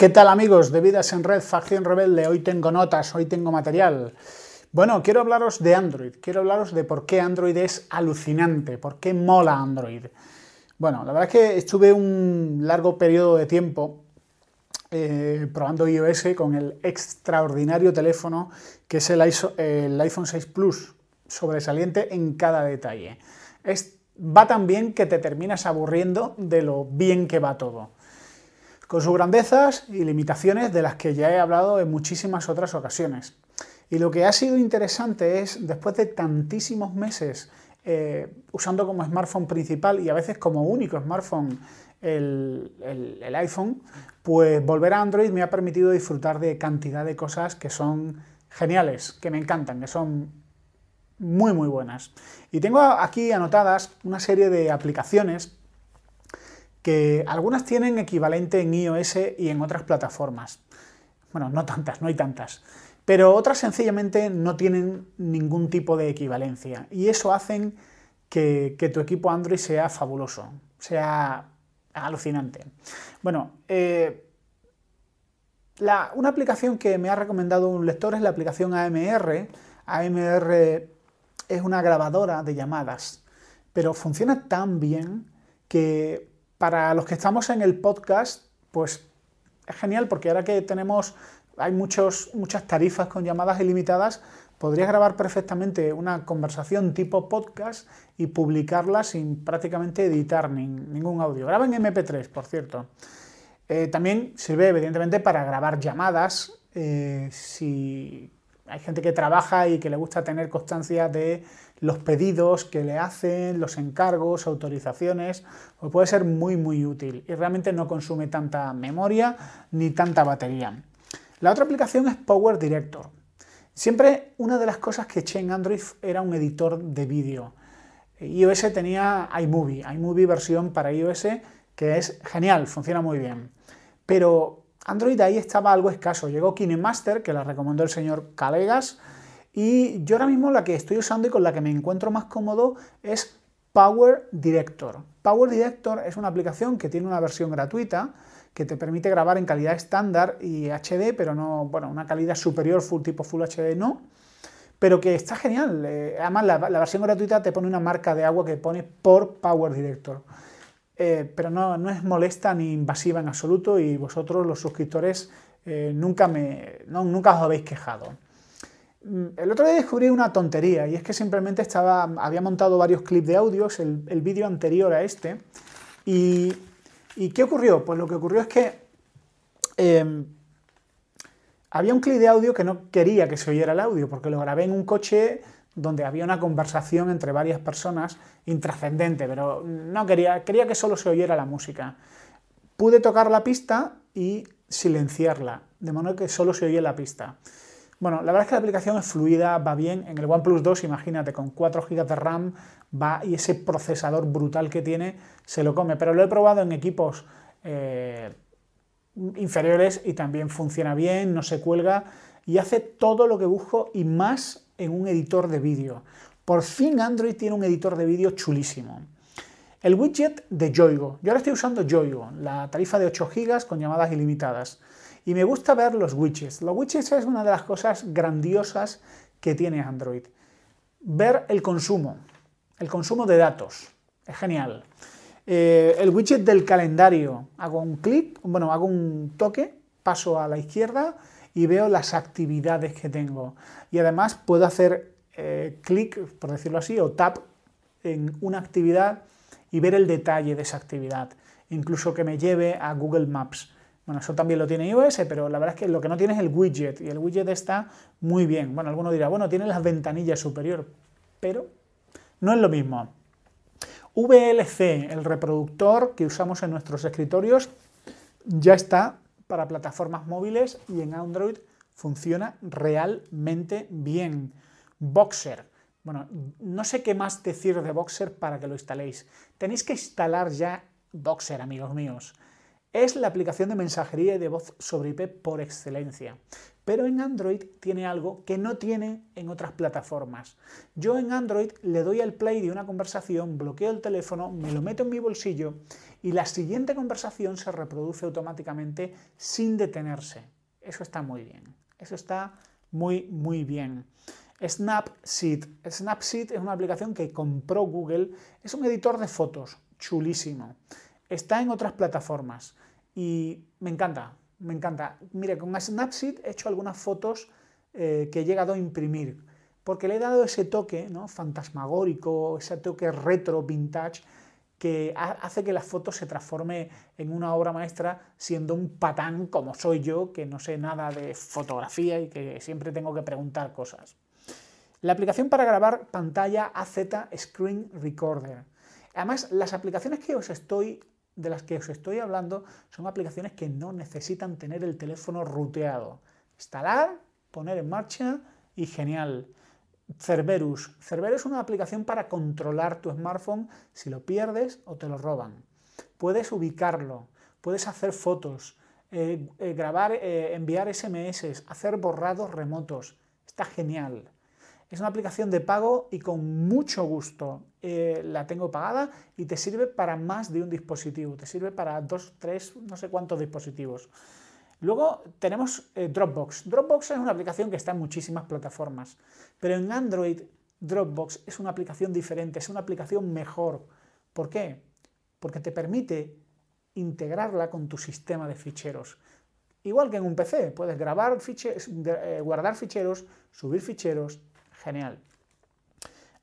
¿Qué tal amigos de Vidas en Red, Facción Rebelde? Hoy tengo notas, hoy tengo material. Bueno, quiero hablaros de Android, quiero hablaros de por qué Android es alucinante, por qué mola Android. Bueno, la verdad es que estuve un largo periodo de tiempo eh, probando iOS con el extraordinario teléfono que es el, el iPhone 6 Plus, sobresaliente en cada detalle. va tan bien que te terminas aburriendo de lo bien que va todo con sus grandezas y limitaciones de las que ya he hablado en muchísimas otras ocasiones. Y lo que ha sido interesante es, después de tantísimos meses eh, usando como smartphone principal y a veces como único smartphone el, el, iPhone, pues volver a Android me ha permitido disfrutar de cantidad de cosas que son geniales, que me encantan, que son muy muy buenas. Y tengo aquí anotadas una serie de aplicaciones que algunas tienen equivalente en iOS y en otras plataformas. Bueno, no tantas, no hay tantas. Pero otras sencillamente no tienen ningún tipo de equivalencia. Y eso hacen que, tu equipo Android sea fabuloso, sea alucinante. Bueno, eh, una aplicación que me ha recomendado un lector es la aplicación AMR. AMR es una grabadora de llamadas, pero funciona tan bien que para los que estamos en el podcast, pues es genial porque ahora que tenemos, hay muchas tarifas con llamadas ilimitadas, podrías grabar perfectamente una conversación tipo podcast y publicarla sin prácticamente editar ningún audio. Graba en MP3, por cierto. Eh, también sirve, evidentemente, para grabar llamadas. Eh, si hay gente que trabaja y que le gusta tener constancia de los pedidos que le hacen, los encargos, autorizaciones, puede ser muy muy útil y realmente no consume tanta memoria ni tanta batería. La otra aplicación es Power Director. Siempre una de las cosas que eché en Android era un editor de vídeo. iOS tenía iMovie, iMovie versión para iOS que es genial, funciona muy bien. Pero Android ahí estaba algo escaso. Llegó KineMaster, que la recomendó el señor Calegas, y yo ahora mismo la que estoy usando y con la que me encuentro más cómodo es Power Director. Power Director es una aplicación que tiene una versión gratuita que te permite grabar en calidad estándar y HD, pero no, bueno, una calidad superior, full tipo Full HD no, pero que está genial. Eh, además, la, la versión gratuita te pone una marca de agua que pone por Power Director. Eh, pero no, es molesta ni invasiva en absoluto y vosotros los suscriptores eh, nunca, me, no, nunca os habéis quejado. Mm, el otro día descubrí una tontería y es que simplemente estaba, había montado varios clips de audios, el, vídeo anterior a este. Y, y, qué ocurrió? Pues lo que ocurrió es que em, había un clip de audio que no quería que se oyera el audio porque lo grabé en un coche donde había una conversación entre varias personas intrascendente, pero no quería, quería que solo se oyera la música. Pude tocar la pista y silenciarla, de modo que solo se oye la pista. Bueno, la verdad es que la aplicación es fluida, va bien. En el OnePlus 2, imagínate, con 4 GB de RAM va y ese procesador brutal que tiene se lo come. Pero lo he probado en equipos eh, inferiores y también funciona bien, no se cuelga y hace todo lo que busco y más en un editor de vídeo. Por fin Android tiene un editor de vídeo chulísimo. El widget de Yoigo. Yo ahora estoy usando Yoigo, la tarifa de 8 GB con llamadas ilimitadas. Y me gusta ver los widgets. Los widgets es una de las cosas grandiosas que tiene Android. Ver el consumo, el consumo de datos. Es genial. Eh, el widget del calendario. Hago un clic, bueno, hago un toque, paso a la izquierda y veo las actividades que tengo. Y además puedo hacer eh, clic, por decirlo así, o tap en una actividad y ver el detalle de esa actividad. Incluso que me lleve a Google Maps. Bueno, eso también lo tiene iOS, pero la verdad es que lo que no tiene es el widget. Y el widget está muy bien. Bueno, alguno dirá, bueno, tiene las ventanillas superior, pero no es lo mismo. VLC, el reproductor que usamos en nuestros escritorios, ya está para plataformas móviles y en Android funciona realmente bien. Boxer. Bueno, no sé qué más decir de Boxer para que lo instaléis. Tenéis que instalar ya Boxer, amigos míos. Es la aplicación de mensajería y de voz sobre IP por excelencia. Pero en Android tiene algo que no tiene en otras plataformas. Yo en Android le doy al play de una conversación, bloqueo el teléfono, me lo meto en mi bolsillo y la siguiente conversación se reproduce automáticamente sin detenerse. Eso está muy bien. Eso está muy, muy bien. Snapseed. Snapseed es una aplicación que compró Google. Es un editor de fotos chulísimo. Está en otras plataformas y me encanta, me encanta. Mire, con Snapseed he hecho algunas fotos eh, que he llegado a imprimir porque le he dado ese toque ¿no? fantasmagórico, ese toque retro, vintage que hace que la foto se transforme en una obra maestra siendo un patán como soy yo, que no sé nada de fotografía y que siempre tengo que preguntar cosas. La aplicación para grabar pantalla AZ Screen Recorder. Además, las aplicaciones que os estoy, de las que os estoy hablando son aplicaciones que no necesitan tener el teléfono ruteado. Instalar, poner en marcha y genial. Cerberus. Cerberus es una aplicación para controlar tu smartphone si lo pierdes o te lo roban. Puedes ubicarlo, puedes hacer fotos, eh, eh, grabar, eh, enviar SMS, hacer borrados remotos. Está genial. Es una aplicación de pago y con mucho gusto la tengo pagada y te sirve para más de un dispositivo. Te sirve para dos, tres, no sé cuántos dispositivos. Luego tenemos eh, Dropbox. Dropbox es una aplicación que está en muchísimas plataformas, pero en Android Dropbox es una aplicación diferente, es una aplicación mejor. ¿Por qué? Porque te permite integrarla con tu sistema de ficheros. Igual que en un PC, puedes grabar eh, guardar ficheros, subir ficheros, genial.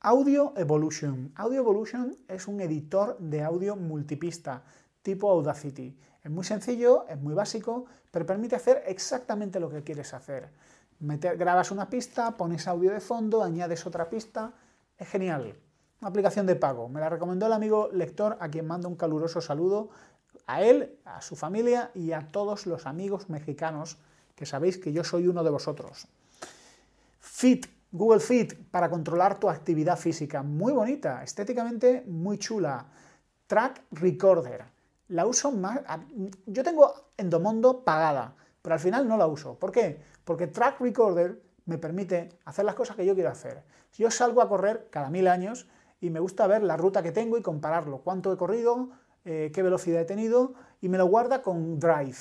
Audio Evolution. Audio Evolution es un editor de audio multipista tipo Audacity. Es muy sencillo, es muy básico, pero permite hacer exactamente lo que quieres hacer. grabas una pista, pones audio de fondo, añades otra pista, es genial. Una aplicación de pago. Me la recomendó el amigo lector a quien mando un caluroso saludo a él, a su familia y a todos los amigos mexicanos que sabéis que yo soy uno de vosotros. Fit, Google Fit, para controlar tu actividad física. Muy bonita, estéticamente muy chula. Track Recorder, la uso más... Yo tengo Endomondo pagada, pero al final no la uso. ¿Por qué? Porque Track Recorder me permite hacer las cosas que yo quiero hacer. Yo salgo a correr cada mil años y me gusta ver la ruta que tengo y compararlo. Cuánto he corrido, eh, qué velocidad he tenido y me lo guarda con Drive.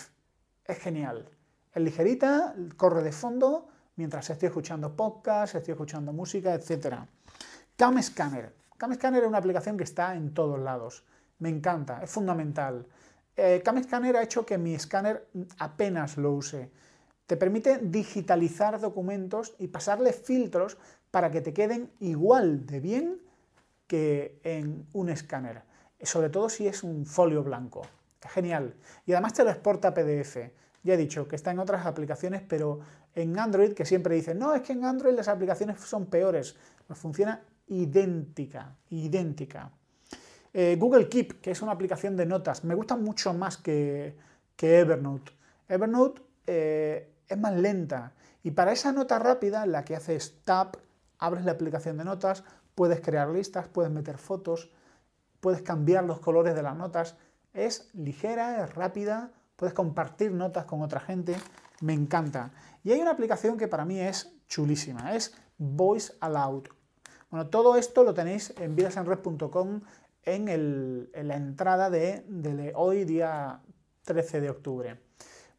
Es genial. Es ligerita, corre de fondo mientras estoy escuchando podcast, estoy escuchando música, etc. Cam Scanner. Cam Scanner es una aplicación que está en todos lados. Me encanta, es fundamental. Eh, CamScanner ha hecho que mi escáner apenas lo use. Te permite digitalizar documentos y pasarle filtros para que te queden igual de bien que en un escáner. Eh, sobre todo si es un folio blanco. Genial. Y además te lo exporta a PDF. Ya he dicho que está en otras aplicaciones, pero en Android, que siempre dicen, no, es que en Android las aplicaciones son peores. Nos funciona idéntica, idéntica. Eh, Google Keep, que es una aplicación de notas, me gusta mucho más que, Evernote. Evernote eh, es más lenta y para esa nota rápida, la que haces tap, abres la aplicación de notas, puedes crear listas, puedes meter fotos, puedes cambiar los colores de las notas. Es ligera, es rápida, puedes compartir notas con otra gente, me encanta. Y hay una aplicación que para mí es chulísima, es Voice Aloud. Bueno, todo esto lo tenéis en vidasenred.com en, la entrada de, hoy, día 13 de octubre.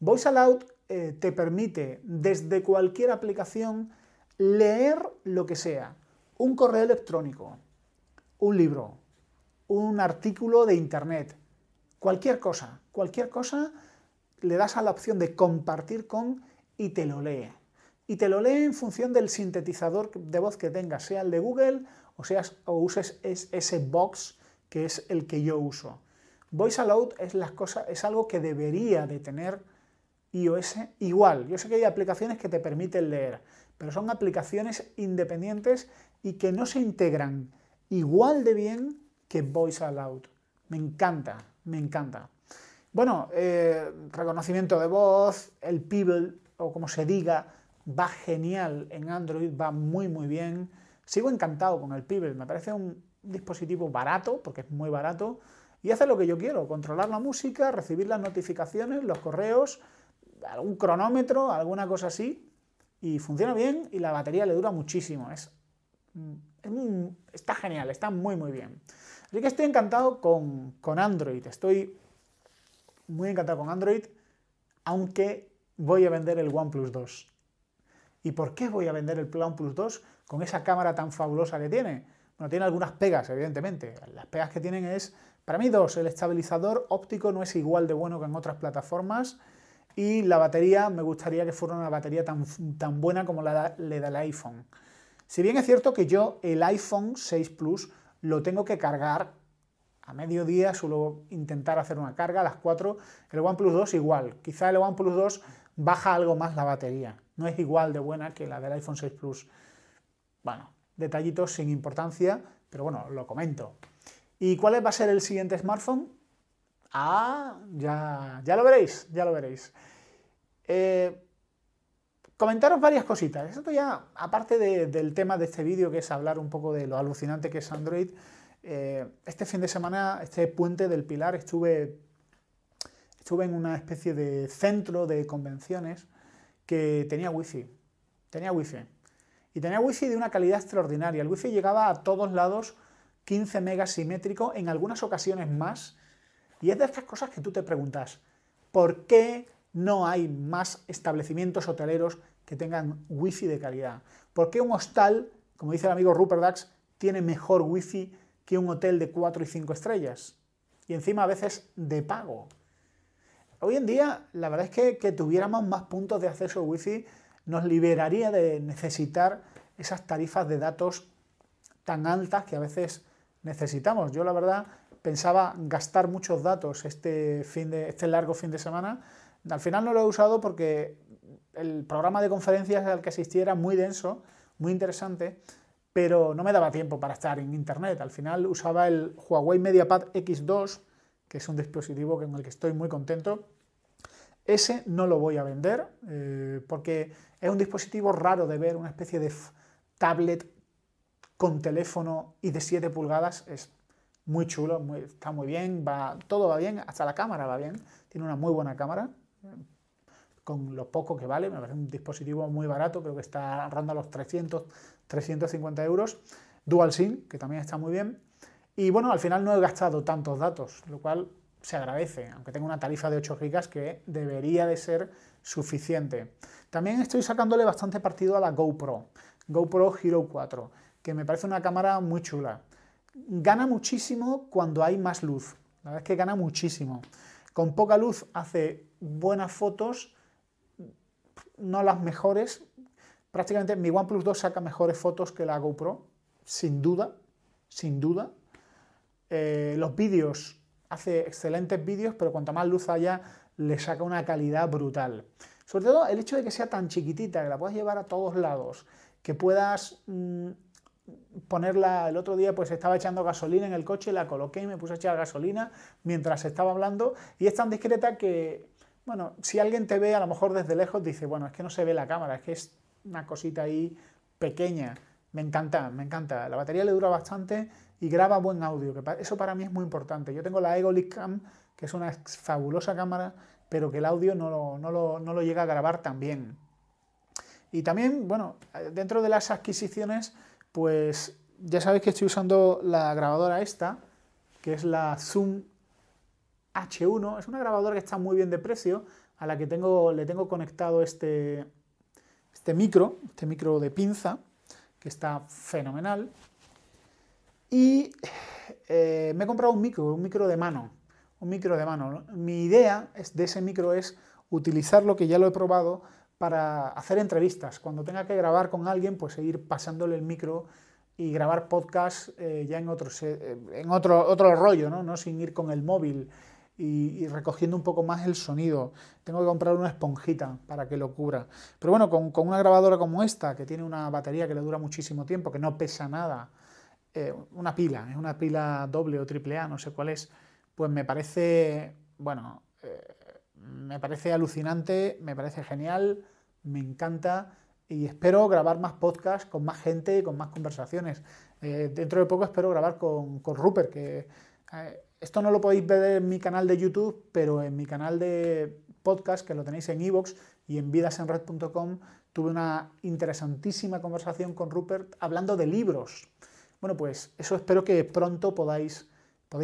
Voice Aloud eh, te permite desde cualquier aplicación leer lo que sea, un correo electrónico, un libro, un artículo de internet, cualquier cosa, cualquier cosa, le das a la opción de compartir con y te lo lee. Y te lo lee en función del sintetizador de voz que tengas, sea el de Google o, seas, o uses ese box que es el que yo uso. Voice Aloud es, las cosas, es algo que debería de tener iOS igual. Yo sé que hay aplicaciones que te permiten leer, pero son aplicaciones independientes y que no se integran igual de bien que Voice Aloud. Me encanta, me encanta. Bueno, eh, reconocimiento de voz, el Pibble o como se diga, va genial en Android, va muy muy bien. Sigo encantado con el Pibble, me parece un dispositivo barato, porque es muy barato, y hace lo que yo quiero, controlar la música, recibir las notificaciones, los correos, algún cronómetro, alguna cosa así, y funciona bien y la batería le dura muchísimo. Es, está genial, está muy muy bien. Así que estoy encantado con, con Android, estoy muy encantado con Android, aunque voy a vender el OnePlus 2. ¿Y por qué voy a vender el OnePlus 2 con esa cámara tan fabulosa que tiene? Bueno, tiene algunas pegas, evidentemente. Las pegas que tienen es, para mí dos, el estabilizador óptico no es igual de bueno que en otras plataformas y la batería, me gustaría que fuera una batería tan, buena como la, le da el iPhone. Si bien es cierto que yo el iPhone 6 Plus lo tengo que cargar a mediodía, suelo intentar hacer una carga a las 4, el OnePlus 2 igual, quizá el OnePlus 2 baja algo más la batería, no es igual de buena que la del iPhone 6 Plus. Bueno, detallitos sin importancia, pero bueno, lo comento. ¿Y cuál va a ser el siguiente smartphone? Ah, ya, ya lo veréis, ya lo veréis. Eh, comentaros varias cositas. Esto ya, aparte del tema de este vídeo, que es hablar un poco de lo alucinante que es Android, eh, este fin de semana, este puente del Pilar, estuve, estuve en una especie de centro de convenciones que tenía wifi. Tenía wifi. Y tenía wifi de una calidad extraordinaria. El wifi llegaba a todos lados, 15 megas simétrico, en algunas ocasiones más. Y es de estas cosas que tú te preguntas, ¿por qué no hay más establecimientos hoteleros que tengan wifi de calidad? ¿Por qué un hostal, como dice el amigo Rupert Dax, tiene mejor wifi que un hotel de 4 y 5 estrellas? Y encima a veces de pago. Hoy en día, la verdad es que, que tuviéramos más puntos de acceso wifi nos liberaría de necesitar esas tarifas de datos tan altas que a veces necesitamos. Yo la verdad pensaba gastar muchos datos este, fin de, este largo fin de semana. Al final no lo he usado porque el programa de conferencias al que asistiera era muy denso, muy interesante, pero no me daba tiempo para estar en Internet. Al final usaba el Huawei MediaPad X2, que es un dispositivo con el que estoy muy contento ese no lo voy a vender eh, porque es un dispositivo raro de ver, una especie de tablet con teléfono y de 7 pulgadas. Es muy chulo, está muy bien, va, todo va bien, hasta la cámara va bien. Tiene una muy buena cámara, eh, con lo poco que vale, me parece un dispositivo muy barato, creo que está a los 300, 350 euros. Dual SIM, que también está muy bien. Y bueno, al final no he gastado tantos datos, lo cual se agradece, aunque tengo una tarifa de 8 gigas que debería de ser suficiente. También estoy sacándole bastante partido a la GoPro, GoPro Hero 4, que me parece una cámara muy chula. Gana muchísimo cuando hay más luz, la verdad es que gana muchísimo. Con poca luz hace buenas fotos, no las mejores. Prácticamente mi OnePlus 2 saca mejores fotos que la GoPro, sin duda, sin duda. Eh, los vídeos hace excelentes vídeos, pero cuanto más luz haya, le saca una calidad brutal. Sobre todo el hecho de que sea tan chiquitita, que la puedas llevar a todos lados, que puedas mm, ponerla, el otro día pues estaba echando gasolina en el coche, la coloqué y me puse a echar gasolina mientras estaba hablando y es tan discreta que, bueno, si alguien te ve a lo mejor desde lejos dice, bueno, es que no se ve la cámara, es que es una cosita ahí pequeña. Me encanta, me encanta. La batería le dura bastante y graba buen audio, que eso para mí es muy importante. Yo tengo la Egolic Cam, que es una fabulosa cámara, pero que el audio no lo, llega a grabar tan bien. Y también, bueno, dentro de las adquisiciones, pues ya sabéis que estoy usando la grabadora esta, que es la Zoom H1. Es una grabadora que está muy bien de precio, a la que tengo, le tengo conectado este, este micro, este micro de pinza, que está fenomenal. Y eh, me he comprado un micro, un micro de mano. Un micro de mano. Mi idea de ese micro es utilizar lo que ya lo he probado para hacer entrevistas. Cuando tenga que grabar con alguien, pues seguir pasándole el micro y grabar podcast eh, ya en, otro, eh, en otro, otro rollo, ¿no? sin ir con el móvil y, recogiendo un poco más el sonido. Tengo que comprar una esponjita para que lo cubra. Pero bueno, con, con una grabadora como esta, que tiene una batería que le dura muchísimo tiempo, que no pesa nada, eh, una pila, es una pila doble o triple A, no sé cuál es, pues me parece, bueno, eh, me parece alucinante, me parece genial, me encanta y espero grabar más podcasts con más gente y con más conversaciones. Eh, dentro de poco espero grabar con, con Rupert, que esto no lo podéis ver en mi canal de YouTube, pero en mi canal de podcast, que lo tenéis en iVoox y en vidasenred.com, tuve una interesantísima conversación con Rupert hablando de libros. Bueno, pues eso espero que pronto podáis,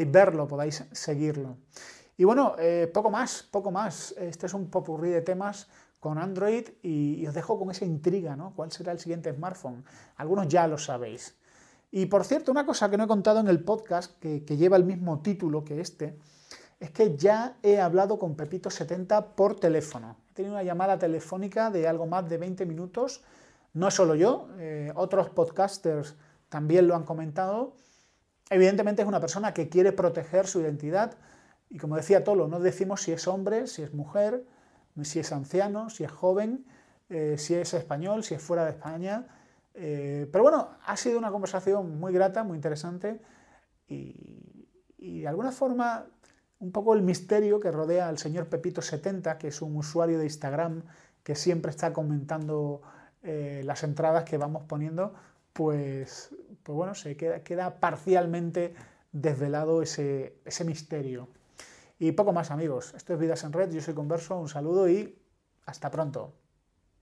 verlo, podáis seguirlo. Y bueno, eh, poco más, poco más. Este es un popurrí de temas con Android y, os dejo con esa intriga, ¿no? ¿Cuál será el siguiente smartphone? Algunos ya lo sabéis. Y por cierto, una cosa que no he contado en el podcast, que, lleva el mismo título que este, es que ya he hablado con Pepito70 por teléfono. He tenido una llamada telefónica de algo más de 20 minutos. No solo yo, eh, otros podcasters también lo han comentado. Evidentemente es una persona que quiere proteger su identidad y como decía Tolo, no decimos si es hombre, si es mujer, si es anciano, si es joven, eh, si es español, si es fuera de España. Eh, pero bueno, ha sido una conversación muy grata, muy interesante y, de alguna forma un poco el misterio que rodea al señor Pepito70, que es un usuario de Instagram que siempre está comentando eh, las entradas que vamos poniendo pues, pues, bueno, se queda, parcialmente desvelado ese, ese misterio. Y poco más amigos, esto es Vidas en Red, yo soy Converso, un saludo y hasta pronto.